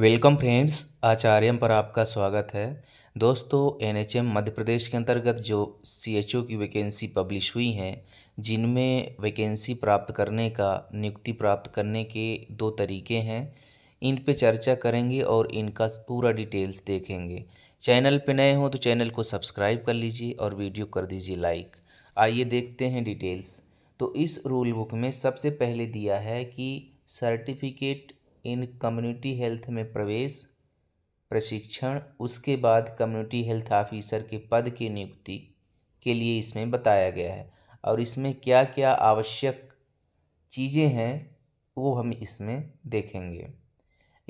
welcome friends आचार्यम पर आपका स्वागत है दोस्तों एनएचएम मध्य प्रदेश के अंतर्गत जो सीएचओ की वैकेंसी पब्लिश हुई हैं जिनमें वैकेंसी प्राप्त करने का नियुक्ति प्राप्त करने के दो तरीके हैं इन पे चर्चा करेंगे और इनका पूरा डिटेल्स देखेंगे चैनल पे नए हो तो चैनल को सब्सक्राइब कर लीजिए और वीडियो कर दीजिए लाइक आइए देखते हैं डिटेल्स तो इस रूल बुक में सबसे पहले दिया है कि सर्टिफिकेट इन कम्युनिटी हेल्थ में प्रवेश प्रशिक्षण उसके बाद कम्युनिटी हेल्थ ऑफिसर के पद की नियुक्ति के लिए इसमें बताया गया है और इसमें क्या क्या आवश्यक चीज़ें हैं वो हम इसमें देखेंगे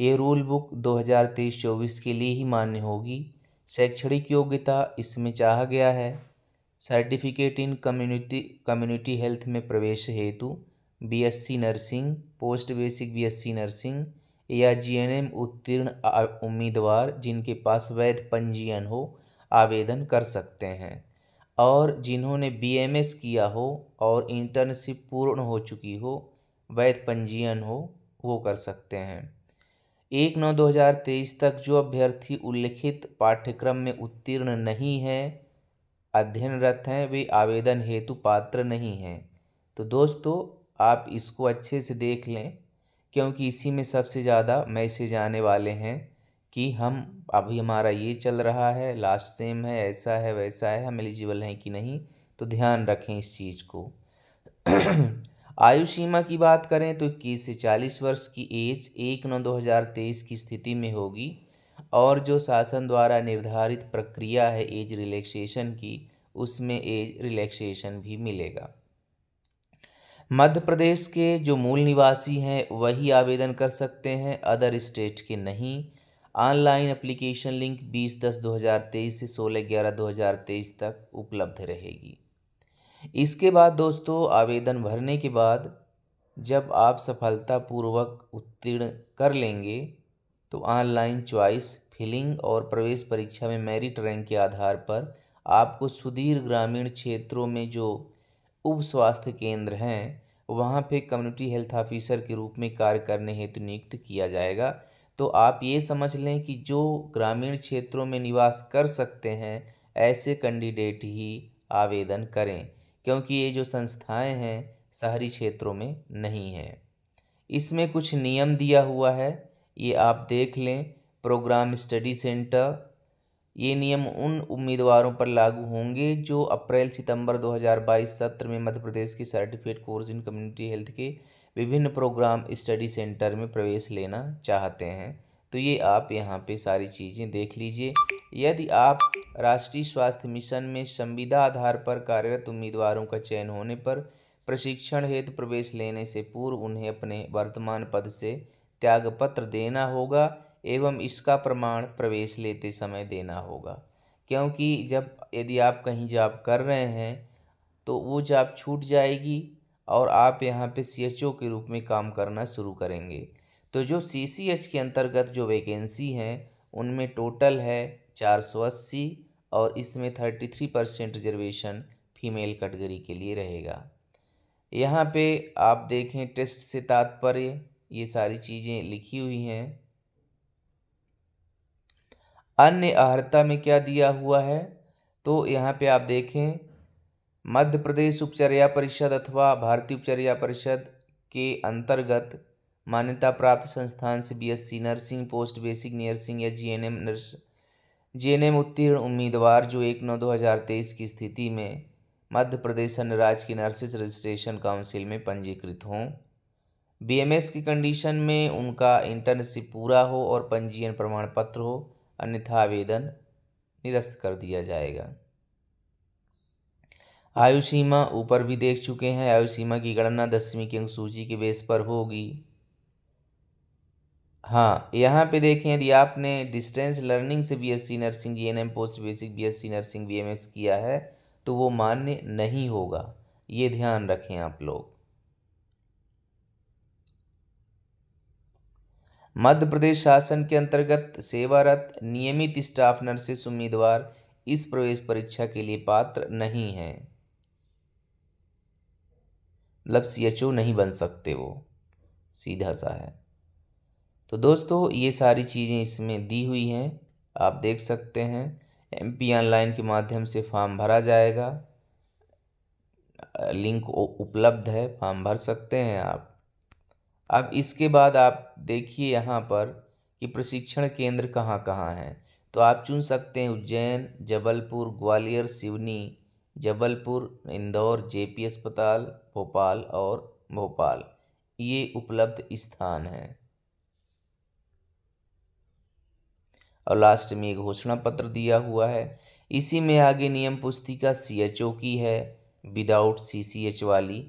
ये रूल बुक 2023-24 के लिए ही मान्य होगी शैक्षणिक योग्यता इसमें चाहा गया है certificate in community community health में प्रवेश हेतु BSc nursing post basic BSc nursing या जीएनएम उत्तीर्ण उम्मीदवार जिनके पास वैध पंजीयन हो आवेदन कर सकते हैं और जिन्होंने बीएमएस किया हो और इंटर्नशिप पूर्ण हो चुकी हो वैध पंजीयन हो वो कर सकते हैं एक नौ दो हज़ार तेईस तक जो अभ्यर्थी उल्लिखित पाठ्यक्रम में उत्तीर्ण नहीं हैं अध्ययनरत हैं वे आवेदन हेतु पात्र नहीं हैं तो दोस्तों आप इसको अच्छे से देख लें क्योंकि इसी में सबसे ज़्यादा मैसेज आने वाले हैं कि हम अभी हमारा ये चल रहा है लास्ट सेम है ऐसा है वैसा है हम एलिजिबल हैं कि नहीं तो ध्यान रखें इस चीज़ को आयु सीमा की बात करें तो इक्कीस से चालीस वर्ष की एज एक नौ दो हज़ार तेईस की स्थिति में होगी और जो शासन द्वारा निर्धारित प्रक्रिया है एज रिलैक्सेशन की उसमें एज रिलैक्सेशन भी मिलेगा मध्य प्रदेश के जो मूल निवासी हैं वही आवेदन कर सकते हैं अदर स्टेट के नहीं ऑनलाइन एप्लीकेशन लिंक 20 दस 2023 से 16 ग्यारह 2023 तक उपलब्ध रहेगी इसके बाद दोस्तों आवेदन भरने के बाद जब आप सफलतापूर्वक उत्तीर्ण कर लेंगे तो ऑनलाइन चॉइस फिलिंग और प्रवेश परीक्षा में मेरिट रैंक के आधार पर आपको सुदीर ग्रामीण क्षेत्रों में जो उप स्वास्थ्य केंद्र हैं वहाँ पे कम्युनिटी हेल्थ ऑफिसर के रूप में कार्य करने हेतु नियुक्त किया जाएगा तो आप ये समझ लें कि जो ग्रामीण क्षेत्रों में निवास कर सकते हैं ऐसे कैंडिडेट ही आवेदन करें क्योंकि ये जो संस्थाएं हैं शहरी क्षेत्रों में नहीं हैं इसमें कुछ नियम दिया हुआ है ये आप देख लें प्रोग्राम स्टडी सेंटर ये नियम उन उम्मीदवारों पर लागू होंगे जो अप्रैल सितंबर 2022 सत्र में मध्य प्रदेश के certificate course in community health के विभिन्न प्रोग्राम स्टडी सेंटर में प्रवेश लेना चाहते हैं तो ये आप यहाँ पे सारी चीज़ें देख लीजिए यदि आप राष्ट्रीय स्वास्थ्य मिशन में संविदा आधार पर कार्यरत उम्मीदवारों का चयन होने पर प्रशिक्षण हेतु प्रवेश लेने से पूर्व उन्हें अपने वर्तमान पद से त्यागपत्र देना होगा एवं इसका प्रमाण प्रवेश लेते समय देना होगा क्योंकि जब यदि आप कहीं जॉब कर रहे हैं तो वो जॉब छूट जाएगी और आप यहाँ पे सी एच ओ के रूप में काम करना शुरू करेंगे तो जो सी सी एच के अंतर्गत जो वैकेंसी हैं उनमें टोटल है चार सौ अस्सी और इसमें thirty three percent reservation female category के लिए रहेगा यहाँ पे आप देखें टेस्ट से तात्पर्य ये सारी चीज़ें लिखी हुई हैं अन्य अर्ता में क्या दिया हुआ है तो यहाँ पे आप देखें मध्य प्रदेश उपचर्या परिषद अथवा भारतीय उपचर्या परिषद के अंतर्गत मान्यता प्राप्त संस्थान से BSc nursing post basic nursing या जीएनएम नर्स जीएनएम उत्तीर्ण उम्मीदवार जो एक नौ दो हज़ार तेईस की स्थिति में मध्य प्रदेश अन्य राज्य की नर्सिस रजिस्ट्रेशन काउंसिल में पंजीकृत हों बीएमएस की कंडीशन में उनका इंटर्नशिप पूरा हो और पंजीयन प्रमाण पत्र हो अन्यथा आवेदन निरस्त कर दिया जाएगा आयु सीमा ऊपर भी देख चुके हैं आयु सीमा की गणना दसवीं की अंक सूची के बेस पर होगी हाँ यहाँ पे देखें यदि आपने डिस्टेंस लर्निंग से BSc nursing GNM e post basic BSc nursing BMS किया है तो वो मान्य नहीं होगा ये ध्यान रखें आप लोग मध्य प्रदेश शासन के अंतर्गत सेवारत नियमित स्टाफ नर्सेस उम्मीदवार इस प्रवेश परीक्षा के लिए पात्र नहीं हैं मतलब सी नहीं बन सकते वो सीधा सा है तो दोस्तों ये सारी चीज़ें इसमें दी हुई हैं आप देख सकते हैं एम पी ऑनलाइन के माध्यम से फॉर्म भरा जाएगा लिंक उपलब्ध है फॉर्म भर सकते हैं आप अब इसके बाद आप देखिए यहाँ पर कि प्रशिक्षण केंद्र कहाँ कहाँ हैं तो आप चुन सकते हैं उज्जैन जबलपुर ग्वालियर सिवनी जबलपुर इंदौर जेपी अस्पताल भोपाल और भोपाल ये उपलब्ध स्थान हैं और लास्ट में एक घोषणा पत्र दिया हुआ है इसी में आगे नियम पुस्तिका सी एच ओ की है विदाउट सी सी एच वाली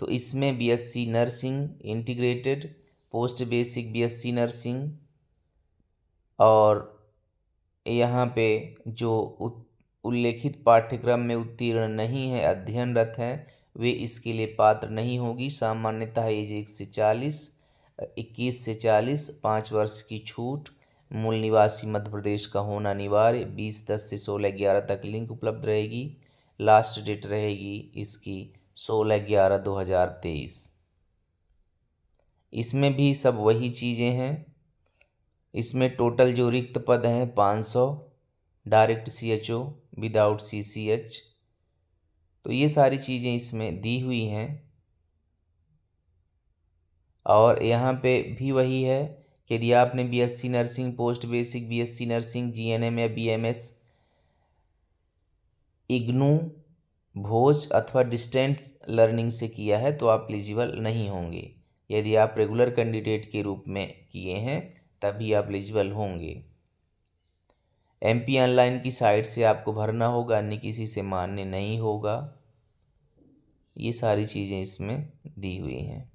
तो इसमें BSc nursing integrated post basic BSc nursing और यहाँ पे जो उल्लेखित पाठ्यक्रम में उत्तीर्ण नहीं है अध्ययनरत हैं वे इसके लिए पात्र नहीं होगी सामान्यतः एज एक से चालीस इक्कीस से चालीस पाँच वर्ष की छूट मूल निवासी मध्य प्रदेश का होना अनिवार्य बीस दस से सोलह ग्यारह तक लिंक उपलब्ध रहेगी लास्ट डेट रहेगी इसकी सोलह ग्यारह दो हज़ार तेईस इसमें भी सब वही चीज़ें हैं इसमें टोटल जो रिक्त पद हैं पाँच सौ direct C H O without C C H तो ये सारी चीज़ें इसमें दी हुई हैं और यहाँ पे भी वही है कि यदि आपने BSc nursing post basic BSc nursing GNM या बीएमएस इग्नू भोज अथवा डिस्टेंट लर्निंग से किया है तो आप एलिजिबल नहीं होंगे यदि आप रेगुलर कैंडिडेट के रूप में किए हैं तभी आप एलिजिबल होंगे एम पी ऑनलाइन की साइट से आपको भरना होगा अन्य किसी से मान्य नहीं होगा ये सारी चीज़ें इसमें दी हुई हैं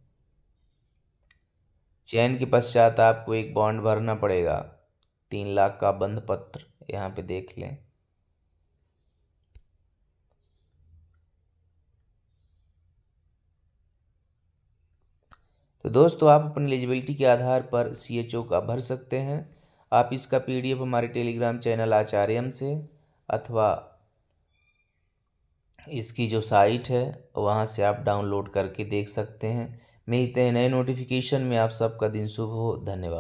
चयन के पश्चात आपको एक बॉन्ड भरना पड़ेगा तीन लाख का बंध पत्र यहाँ पे देख लें तो दोस्तों आप अपनी एलिजिबिलिटी के आधार पर सी एच ओ का भर सकते हैं आप इसका पी डी एफ हमारे टेलीग्राम चैनल आचार्यम से अथवा इसकी जो साइट है वहाँ से आप डाउनलोड करके देख सकते हैं मिलते हैं नए नोटिफिकेशन में आप सबका दिन शुभ हो धन्यवाद